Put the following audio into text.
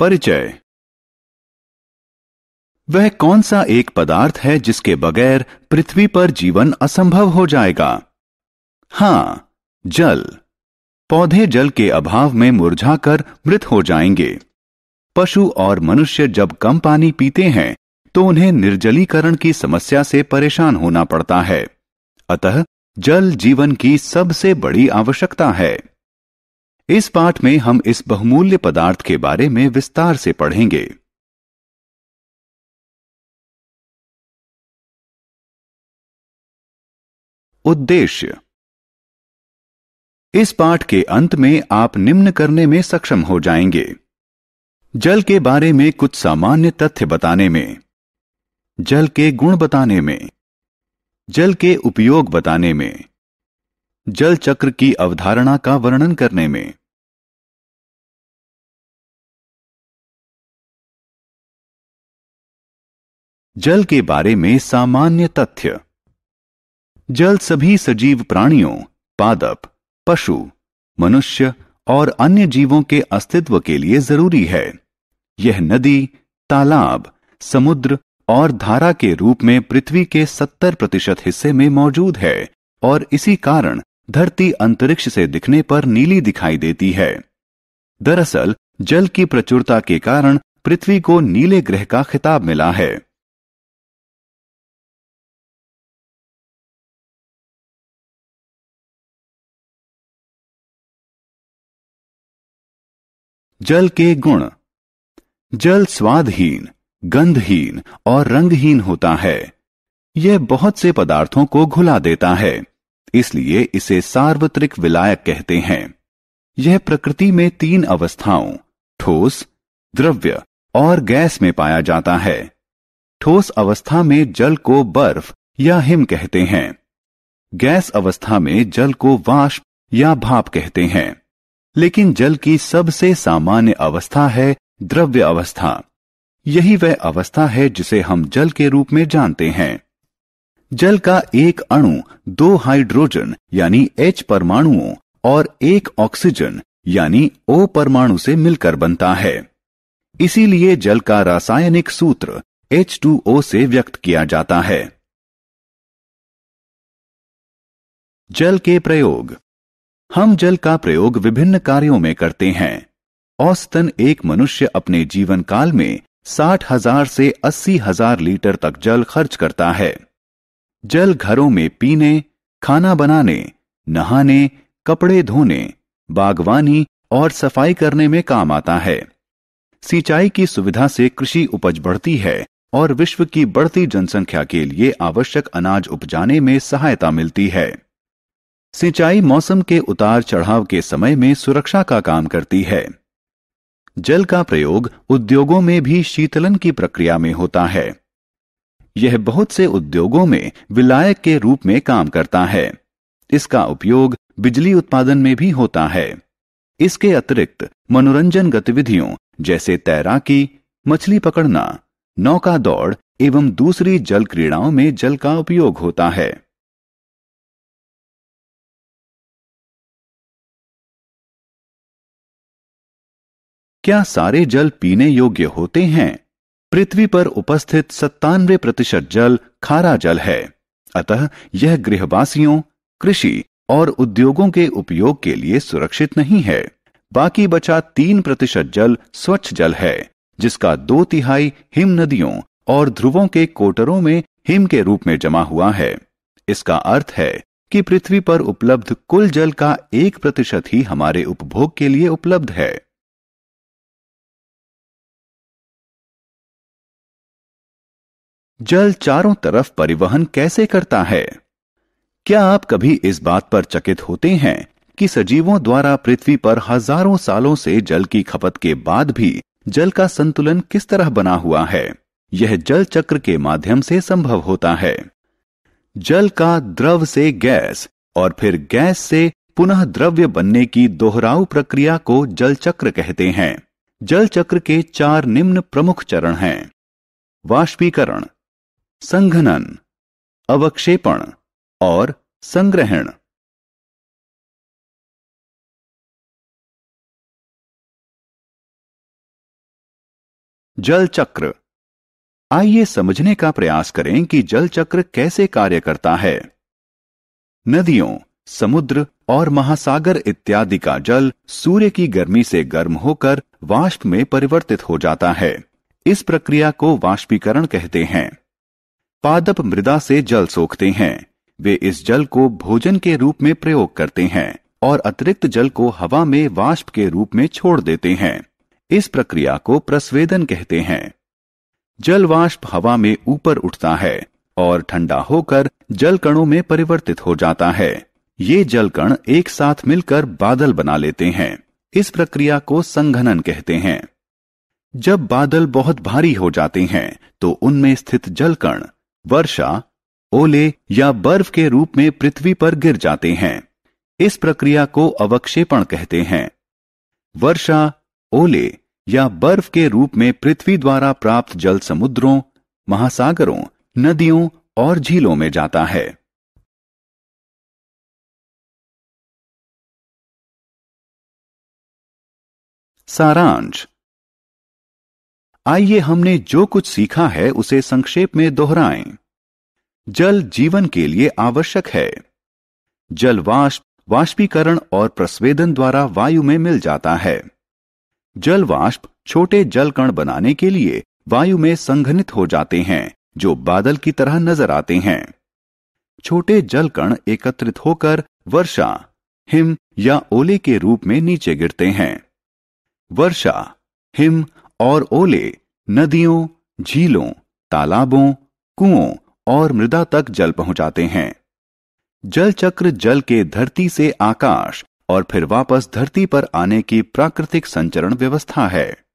परिचय वह कौन सा एक पदार्थ है जिसके बगैर पृथ्वी पर जीवन असंभव हो जाएगा हां जल पौधे जल के अभाव में मुरझाकर मृत हो जाएंगे पशु और मनुष्य जब कम पानी पीते हैं तो उन्हें निर्जलीकरण की समस्या से परेशान होना पड़ता है अतः जल जीवन की सबसे बड़ी आवश्यकता है इस पाठ में हम इस बहुमूल्य पदार्थ के बारे में विस्तार से पढ़ेंगे उद्देश्य इस पाठ के अंत में आप निम्न करने में सक्षम हो जाएंगे जल के बारे में कुछ सामान्य तथ्य बताने में जल के गुण बताने में जल के उपयोग बताने में जल चक्र की अवधारणा का वर्णन करने में जल के बारे में सामान्य तथ्य जल सभी सजीव प्राणियों पादप पशु मनुष्य और अन्य जीवों के अस्तित्व के लिए जरूरी है यह नदी तालाब समुद्र और धारा के रूप में पृथ्वी के 70 प्रतिशत हिस्से में मौजूद है और इसी कारण धरती अंतरिक्ष से दिखने पर नीली दिखाई देती है दरअसल जल की प्रचुरता के कारण पृथ्वी को नीले ग्रह का खिताब मिला है जल के गुण जल स्वादहीन गंधहीन और रंगहीन होता है यह बहुत से पदार्थों को घुला देता है इसलिए इसे सार्वत्रिक विलायक कहते हैं यह प्रकृति में तीन अवस्थाओं ठोस द्रव्य और गैस में पाया जाता है ठोस अवस्था में जल को बर्फ या हिम कहते हैं गैस अवस्था में जल को वाष्प या भाप कहते हैं लेकिन जल की सबसे सामान्य अवस्था है द्रव्य अवस्था यही वह अवस्था है जिसे हम जल के रूप में जानते हैं जल का एक अणु दो हाइड्रोजन यानी एच परमाणुओं और एक ऑक्सीजन यानी ओ परमाणु से मिलकर बनता है इसीलिए जल का रासायनिक सूत्र H2O से व्यक्त किया जाता है जल के प्रयोग हम जल का प्रयोग विभिन्न कार्यों में करते हैं औसतन एक मनुष्य अपने जीवन काल में साठ हजार से अस्सी हजार लीटर तक जल खर्च करता है जल घरों में पीने खाना बनाने नहाने कपड़े धोने बागवानी और सफाई करने में काम आता है सिंचाई की सुविधा से कृषि उपज बढ़ती है और विश्व की बढ़ती जनसंख्या के लिए आवश्यक अनाज उपजाने में सहायता मिलती है सिंचाई मौसम के उतार चढ़ाव के समय में सुरक्षा का काम करती है जल का प्रयोग उद्योगों में भी शीतलन की प्रक्रिया में होता है यह बहुत से उद्योगों में विलायक के रूप में काम करता है इसका उपयोग बिजली उत्पादन में भी होता है इसके अतिरिक्त मनोरंजन गतिविधियों जैसे तैराकी मछली पकड़ना नौका दौड़ एवं दूसरी जल क्रीड़ाओं में जल का उपयोग होता है क्या सारे जल पीने योग्य होते हैं पृथ्वी पर उपस्थित सत्तानवे प्रतिशत जल खारा जल है अतः यह गृहवासियों कृषि और उद्योगों के उपयोग के लिए सुरक्षित नहीं है बाकी बचा तीन प्रतिशत जल स्वच्छ जल है जिसका दो तिहाई हिम नदियों और ध्रुवों के कोटरों में हिम के रूप में जमा हुआ है इसका अर्थ है कि पृथ्वी पर उपलब्ध कुल जल का एक प्रतिशत ही हमारे उपभोग के लिए उपलब्ध है जल चारों तरफ परिवहन कैसे करता है क्या आप कभी इस बात पर चकित होते हैं कि सजीवों द्वारा पृथ्वी पर हजारों सालों से जल की खपत के बाद भी जल का संतुलन किस तरह बना हुआ है यह जल चक्र के माध्यम से संभव होता है जल का द्रव से गैस और फिर गैस से पुनः द्रव्य बनने की दोहराव प्रक्रिया को जल चक्र कहते हैं जल चक्र के चार निम्न प्रमुख चरण हैं वाष्पीकरण संघनन अवक्षेपण और संग्रहण जल चक्र आइए समझने का प्रयास करें कि जल चक्र कैसे कार्य करता है नदियों समुद्र और महासागर इत्यादि का जल सूर्य की गर्मी से गर्म होकर वाष्प में परिवर्तित हो जाता है इस प्रक्रिया को वाष्पीकरण कहते हैं पादप मृदा से जल सोखते हैं वे इस जल को भोजन के रूप में प्रयोग करते हैं और अतिरिक्त जल को हवा में वाष्प के रूप में छोड़ देते हैं इस प्रक्रिया को प्रस्वेदन कहते हैं जल वाष्प हवा में ऊपर उठता है और ठंडा होकर जल कणों में परिवर्तित हो जाता है ये जल कण एक साथ मिलकर बादल बना लेते हैं इस प्रक्रिया को संघनन कहते हैं जब बादल बहुत भारी हो जाते हैं तो उनमें स्थित जल कण वर्षा ओले या बर्फ के रूप में पृथ्वी पर गिर जाते हैं इस प्रक्रिया को अवक्षेपण कहते हैं वर्षा ओले या बर्फ के रूप में पृथ्वी द्वारा प्राप्त जल समुद्रों महासागरों नदियों और झीलों में जाता है सारांश आइए हमने जो कुछ सीखा है उसे संक्षेप में दोहराएं। जल जीवन के लिए आवश्यक है जल वाष्प वाष्पीकरण और प्रस्वेदन द्वारा वायु में मिल जाता है जल वाष्प छोटे जल कण बनाने के लिए वायु में संघनित हो जाते हैं जो बादल की तरह नजर आते हैं छोटे जल कण एकत्रित होकर वर्षा हिम या ओले के रूप में नीचे गिरते हैं वर्षा हिम और ओले नदियों झीलों तालाबों कुओं और मृदा तक जल पहुंचाते हैं जल चक्र जल के धरती से आकाश और फिर वापस धरती पर आने की प्राकृतिक संचरण व्यवस्था है